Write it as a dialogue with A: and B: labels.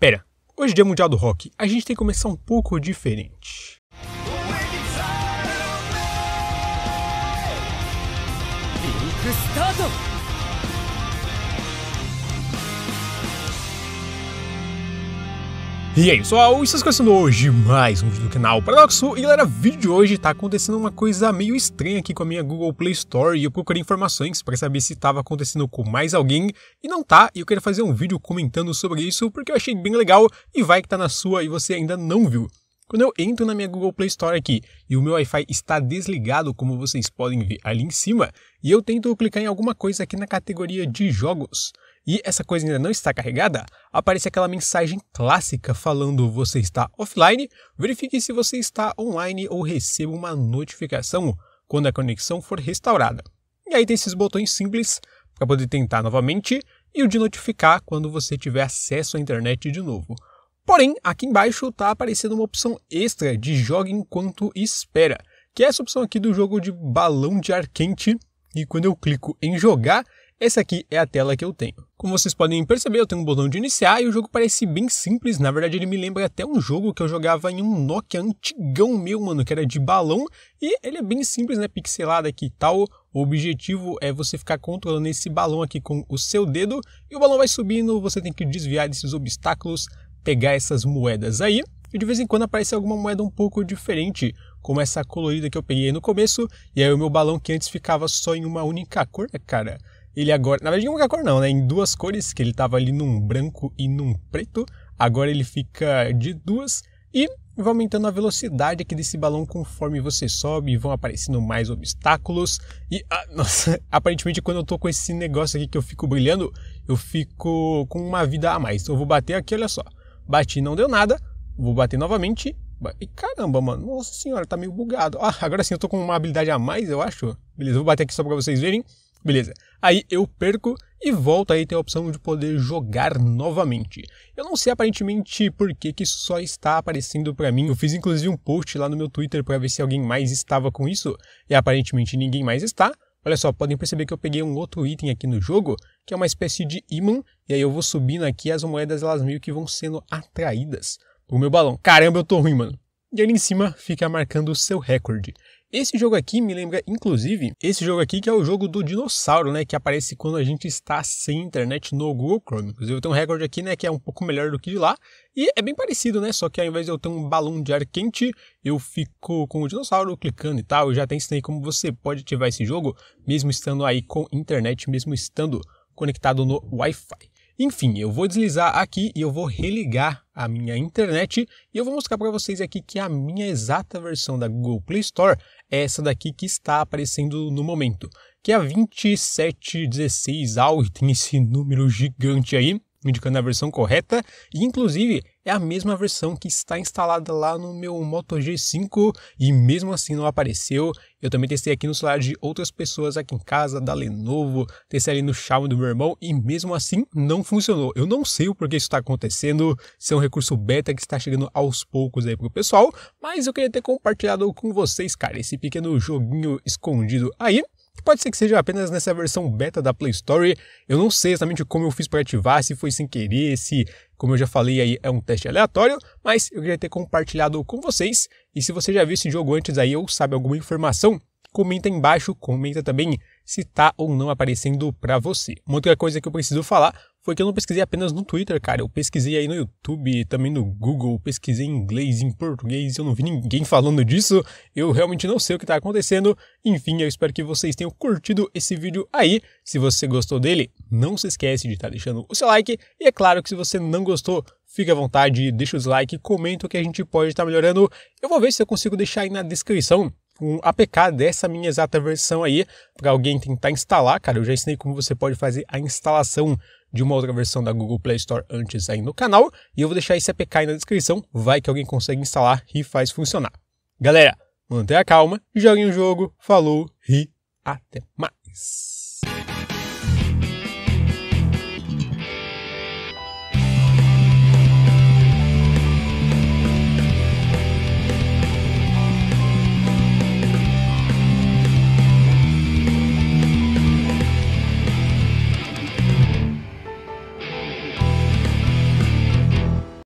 A: Pera, hoje é Dia Mundial do Rock, a gente tem que começar um pouco diferente. Start! E aí é pessoal, estamos começando hoje mais um vídeo do canal Paradoxo E galera, vídeo de hoje tá acontecendo uma coisa meio estranha aqui com a minha Google Play Store E eu procurei informações para saber se tava acontecendo com mais alguém E não tá, e eu quero fazer um vídeo comentando sobre isso Porque eu achei bem legal e vai que tá na sua e você ainda não viu quando eu entro na minha Google Play Store aqui e o meu Wi-Fi está desligado, como vocês podem ver ali em cima, e eu tento clicar em alguma coisa aqui na categoria de jogos, e essa coisa ainda não está carregada, aparece aquela mensagem clássica falando você está offline, verifique se você está online ou receba uma notificação quando a conexão for restaurada. E aí tem esses botões simples para poder tentar novamente e o de notificar quando você tiver acesso à internet de novo. Porém, aqui embaixo está aparecendo uma opção extra de joga enquanto espera, que é essa opção aqui do jogo de balão de ar quente. E quando eu clico em jogar, essa aqui é a tela que eu tenho. Como vocês podem perceber, eu tenho um botão de iniciar e o jogo parece bem simples. Na verdade, ele me lembra até um jogo que eu jogava em um Nokia antigão meu, mano, que era de balão. E ele é bem simples, né? Pixelado aqui e tal. O objetivo é você ficar controlando esse balão aqui com o seu dedo. E o balão vai subindo, você tem que desviar desses obstáculos, pegar essas moedas aí. E de vez em quando aparece alguma moeda um pouco diferente como essa colorida que eu peguei no começo, e aí o meu balão que antes ficava só em uma única cor, né, cara? Ele agora, na verdade, em uma é cor não, né? Em duas cores, que ele tava ali num branco e num preto. Agora ele fica de duas e vai aumentando a velocidade aqui desse balão conforme você sobe, vão aparecendo mais obstáculos. E, ah, nossa, aparentemente quando eu tô com esse negócio aqui que eu fico brilhando, eu fico com uma vida a mais. Então eu vou bater aqui, olha só. Bati, não deu nada. Vou bater novamente. E caramba, mano, nossa senhora, tá meio bugado. Ah, agora sim eu tô com uma habilidade a mais, eu acho. Beleza, vou bater aqui só pra vocês verem. Beleza. Aí eu perco e volto aí tem a opção de poder jogar novamente. Eu não sei aparentemente por que, que isso só está aparecendo para mim. Eu fiz inclusive um post lá no meu Twitter para ver se alguém mais estava com isso e aparentemente ninguém mais está. Olha só, podem perceber que eu peguei um outro item aqui no jogo, que é uma espécie de imã, e aí eu vou subindo aqui as moedas elas meio que vão sendo atraídas pro meu balão. Caramba, eu tô ruim, mano. E ali em cima fica marcando o seu recorde. Esse jogo aqui me lembra, inclusive, esse jogo aqui que é o jogo do dinossauro, né? Que aparece quando a gente está sem internet no Google Chrome. Inclusive, eu tenho um recorde aqui, né? Que é um pouco melhor do que de lá. E é bem parecido, né? Só que ao invés de eu ter um balão de ar quente, eu fico com o dinossauro clicando e tal. Eu já até ensinei como você pode ativar esse jogo, mesmo estando aí com internet, mesmo estando conectado no Wi-Fi. Enfim, eu vou deslizar aqui e eu vou religar a minha internet e eu vou mostrar para vocês aqui que a minha exata versão da Google Play Store é essa daqui que está aparecendo no momento, que é a 2716 Al, tem esse número gigante aí indicando a versão correta, e inclusive é a mesma versão que está instalada lá no meu Moto G5 e mesmo assim não apareceu. Eu também testei aqui no celular de outras pessoas aqui em casa, da Lenovo, testei ali no Xiaomi do meu irmão e mesmo assim não funcionou. Eu não sei o porquê isso está acontecendo, se é um recurso beta que está chegando aos poucos aí pro pessoal, mas eu queria ter compartilhado com vocês, cara, esse pequeno joguinho escondido aí. Pode ser que seja apenas nessa versão beta da Play Store. Eu não sei exatamente como eu fiz para ativar, se foi sem querer, se, como eu já falei aí, é um teste aleatório, mas eu queria ter compartilhado com vocês. E se você já viu esse jogo antes aí ou sabe alguma informação, comenta aí embaixo, comenta também se tá ou não aparecendo para você. Uma outra coisa que eu preciso falar foi que eu não pesquisei apenas no Twitter, cara. Eu pesquisei aí no YouTube, também no Google, pesquisei em inglês, em português, eu não vi ninguém falando disso. Eu realmente não sei o que tá acontecendo. Enfim, eu espero que vocês tenham curtido esse vídeo aí. Se você gostou dele, não se esquece de estar tá deixando o seu like. E é claro que se você não gostou, fique à vontade, deixa o like, comenta o que a gente pode estar tá melhorando. Eu vou ver se eu consigo deixar aí na descrição um APK dessa minha exata versão aí para alguém tentar instalar. Cara, eu já ensinei como você pode fazer a instalação de uma outra versão da Google Play Store antes aí no canal. E eu vou deixar esse APK aí na descrição. Vai que alguém consegue instalar e faz funcionar. Galera, mantenha a calma, joguem o jogo, falou e até mais!